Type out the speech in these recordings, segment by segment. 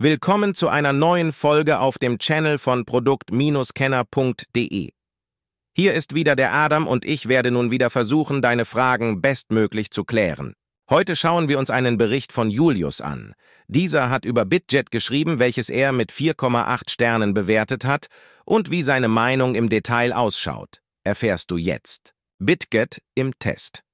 Willkommen zu einer neuen Folge auf dem Channel von produkt-kenner.de. Hier ist wieder der Adam und ich werde nun wieder versuchen, deine Fragen bestmöglich zu klären. Heute schauen wir uns einen Bericht von Julius an. Dieser hat über Bitjet geschrieben, welches er mit 4,8 Sternen bewertet hat und wie seine Meinung im Detail ausschaut. Erfährst du jetzt. Bitget im Test.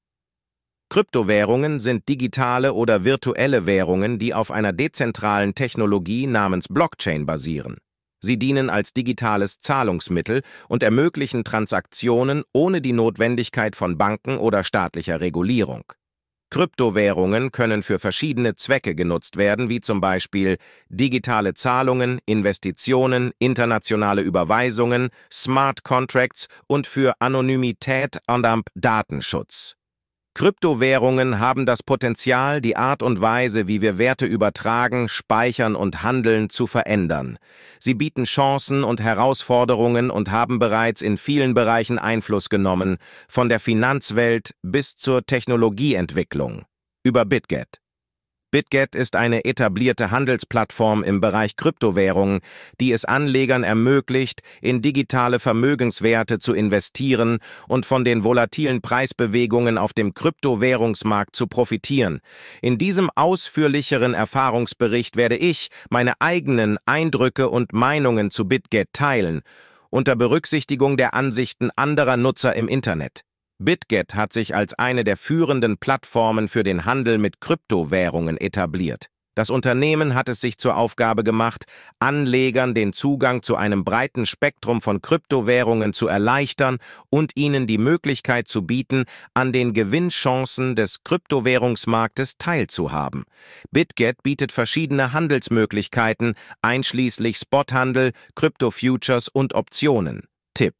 Kryptowährungen sind digitale oder virtuelle Währungen, die auf einer dezentralen Technologie namens Blockchain basieren. Sie dienen als digitales Zahlungsmittel und ermöglichen Transaktionen ohne die Notwendigkeit von Banken oder staatlicher Regulierung. Kryptowährungen können für verschiedene Zwecke genutzt werden, wie zum Beispiel digitale Zahlungen, Investitionen, internationale Überweisungen, Smart Contracts und für Anonymität und Datenschutz. Kryptowährungen haben das Potenzial, die Art und Weise, wie wir Werte übertragen, speichern und handeln, zu verändern. Sie bieten Chancen und Herausforderungen und haben bereits in vielen Bereichen Einfluss genommen, von der Finanzwelt bis zur Technologieentwicklung. Über BitGet. BitGet ist eine etablierte Handelsplattform im Bereich Kryptowährungen, die es Anlegern ermöglicht, in digitale Vermögenswerte zu investieren und von den volatilen Preisbewegungen auf dem Kryptowährungsmarkt zu profitieren. In diesem ausführlicheren Erfahrungsbericht werde ich meine eigenen Eindrücke und Meinungen zu BitGet teilen, unter Berücksichtigung der Ansichten anderer Nutzer im Internet. BitGet hat sich als eine der führenden Plattformen für den Handel mit Kryptowährungen etabliert. Das Unternehmen hat es sich zur Aufgabe gemacht, Anlegern den Zugang zu einem breiten Spektrum von Kryptowährungen zu erleichtern und ihnen die Möglichkeit zu bieten, an den Gewinnchancen des Kryptowährungsmarktes teilzuhaben. BitGet bietet verschiedene Handelsmöglichkeiten, einschließlich Spothandel, Kryptofutures und Optionen. Tipp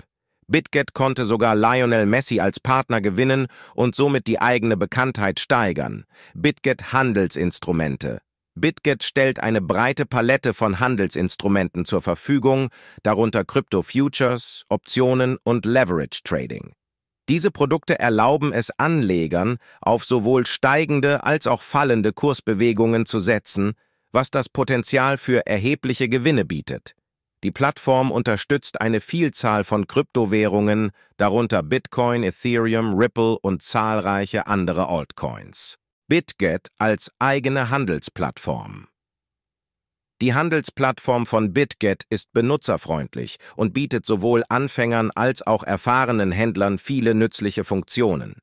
BitGet konnte sogar Lionel Messi als Partner gewinnen und somit die eigene Bekanntheit steigern. BitGet Handelsinstrumente. BitGet stellt eine breite Palette von Handelsinstrumenten zur Verfügung, darunter Crypto futures Optionen und Leverage-Trading. Diese Produkte erlauben es Anlegern, auf sowohl steigende als auch fallende Kursbewegungen zu setzen, was das Potenzial für erhebliche Gewinne bietet. Die Plattform unterstützt eine Vielzahl von Kryptowährungen, darunter Bitcoin, Ethereum, Ripple und zahlreiche andere Altcoins. BitGet als eigene Handelsplattform. Die Handelsplattform von BitGet ist benutzerfreundlich und bietet sowohl Anfängern als auch erfahrenen Händlern viele nützliche Funktionen.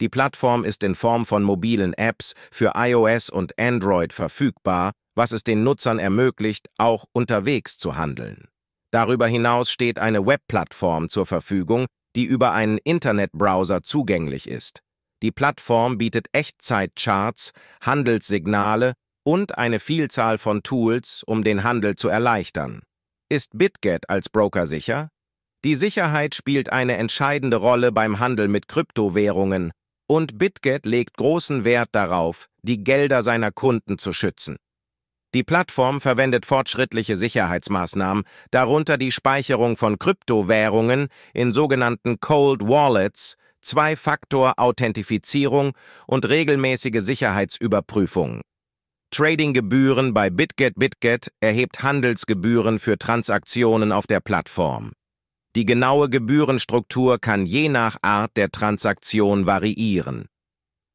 Die Plattform ist in Form von mobilen Apps für iOS und Android verfügbar was es den Nutzern ermöglicht, auch unterwegs zu handeln. Darüber hinaus steht eine Webplattform zur Verfügung, die über einen Internetbrowser zugänglich ist. Die Plattform bietet Echtzeitcharts, Handelssignale und eine Vielzahl von Tools, um den Handel zu erleichtern. Ist BitGet als Broker sicher? Die Sicherheit spielt eine entscheidende Rolle beim Handel mit Kryptowährungen und BitGet legt großen Wert darauf, die Gelder seiner Kunden zu schützen. Die Plattform verwendet fortschrittliche Sicherheitsmaßnahmen, darunter die Speicherung von Kryptowährungen in sogenannten Cold Wallets, Zwei-Faktor-Authentifizierung und regelmäßige Sicherheitsüberprüfung. Tradinggebühren bei BitGet BitGet erhebt Handelsgebühren für Transaktionen auf der Plattform. Die genaue Gebührenstruktur kann je nach Art der Transaktion variieren.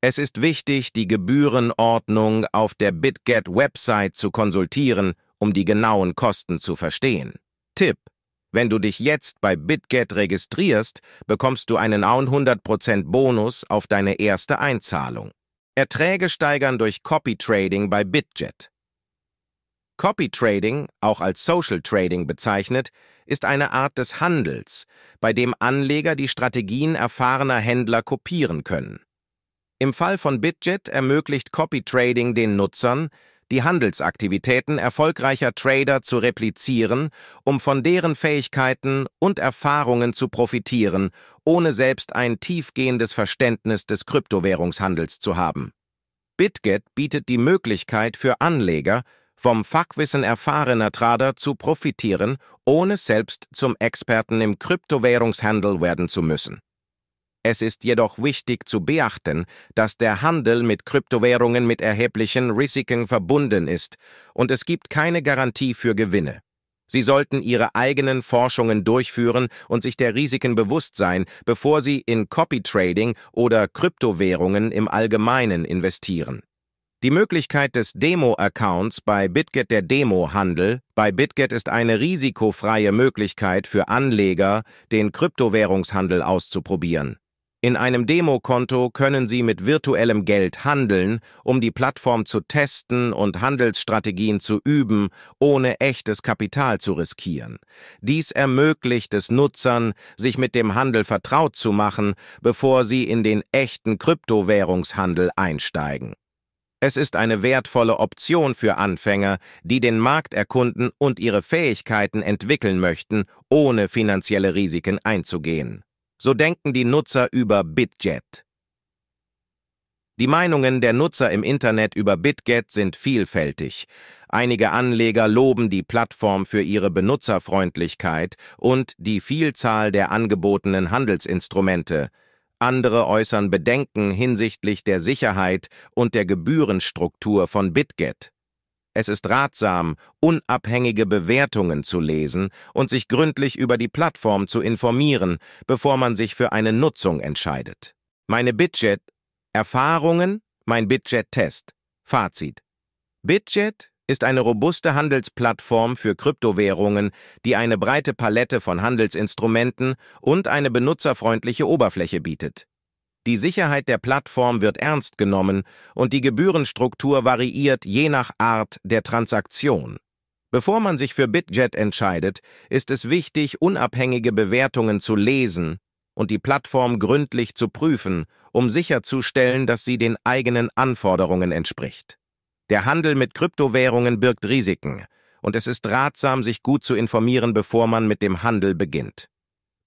Es ist wichtig, die Gebührenordnung auf der BitGet-Website zu konsultieren, um die genauen Kosten zu verstehen. Tipp. Wenn du dich jetzt bei BitGet registrierst, bekommst du einen 100% Bonus auf deine erste Einzahlung. Erträge steigern durch Copy Trading bei BitJet. Copy Trading, auch als Social Trading bezeichnet, ist eine Art des Handels, bei dem Anleger die Strategien erfahrener Händler kopieren können. Im Fall von BitJet ermöglicht Copy Trading den Nutzern, die Handelsaktivitäten erfolgreicher Trader zu replizieren, um von deren Fähigkeiten und Erfahrungen zu profitieren, ohne selbst ein tiefgehendes Verständnis des Kryptowährungshandels zu haben. BitGet bietet die Möglichkeit für Anleger, vom Fachwissen erfahrener Trader zu profitieren, ohne selbst zum Experten im Kryptowährungshandel werden zu müssen. Es ist jedoch wichtig zu beachten, dass der Handel mit Kryptowährungen mit erheblichen Risiken verbunden ist und es gibt keine Garantie für Gewinne. Sie sollten Ihre eigenen Forschungen durchführen und sich der Risiken bewusst sein, bevor Sie in Copy-Trading oder Kryptowährungen im Allgemeinen investieren. Die Möglichkeit des Demo-Accounts bei Bitget der Demo-Handel bei Bitget ist eine risikofreie Möglichkeit für Anleger, den Kryptowährungshandel auszuprobieren. In einem Demokonto können Sie mit virtuellem Geld handeln, um die Plattform zu testen und Handelsstrategien zu üben, ohne echtes Kapital zu riskieren. Dies ermöglicht es Nutzern, sich mit dem Handel vertraut zu machen, bevor sie in den echten Kryptowährungshandel einsteigen. Es ist eine wertvolle Option für Anfänger, die den Markt erkunden und ihre Fähigkeiten entwickeln möchten, ohne finanzielle Risiken einzugehen. So denken die Nutzer über Bitjet. Die Meinungen der Nutzer im Internet über Bitget sind vielfältig. Einige Anleger loben die Plattform für ihre Benutzerfreundlichkeit und die Vielzahl der angebotenen Handelsinstrumente. Andere äußern Bedenken hinsichtlich der Sicherheit und der Gebührenstruktur von Bitget. Es ist ratsam, unabhängige Bewertungen zu lesen und sich gründlich über die Plattform zu informieren, bevor man sich für eine Nutzung entscheidet. Meine Bidget Erfahrungen, mein Bidget test Fazit. Bidget ist eine robuste Handelsplattform für Kryptowährungen, die eine breite Palette von Handelsinstrumenten und eine benutzerfreundliche Oberfläche bietet. Die Sicherheit der Plattform wird ernst genommen und die Gebührenstruktur variiert je nach Art der Transaktion. Bevor man sich für BitJet entscheidet, ist es wichtig, unabhängige Bewertungen zu lesen und die Plattform gründlich zu prüfen, um sicherzustellen, dass sie den eigenen Anforderungen entspricht. Der Handel mit Kryptowährungen birgt Risiken, und es ist ratsam, sich gut zu informieren, bevor man mit dem Handel beginnt.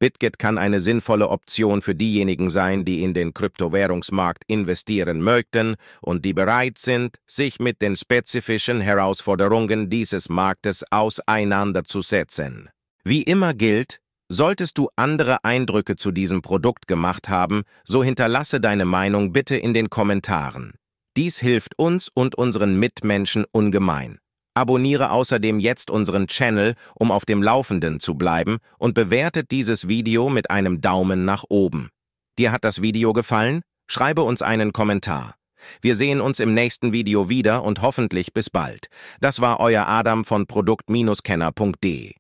BitGet kann eine sinnvolle Option für diejenigen sein, die in den Kryptowährungsmarkt investieren möchten und die bereit sind, sich mit den spezifischen Herausforderungen dieses Marktes auseinanderzusetzen. Wie immer gilt, Solltest du andere Eindrücke zu diesem Produkt gemacht haben, so hinterlasse deine Meinung bitte in den Kommentaren. Dies hilft uns und unseren Mitmenschen ungemein. Abonniere außerdem jetzt unseren Channel, um auf dem Laufenden zu bleiben und bewertet dieses Video mit einem Daumen nach oben. Dir hat das Video gefallen? Schreibe uns einen Kommentar. Wir sehen uns im nächsten Video wieder und hoffentlich bis bald. Das war euer Adam von produkt-kenner.de.